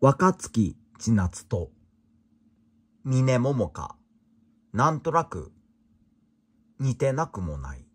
若月千夏と、峰桃か、なんとなく、似てなくもない。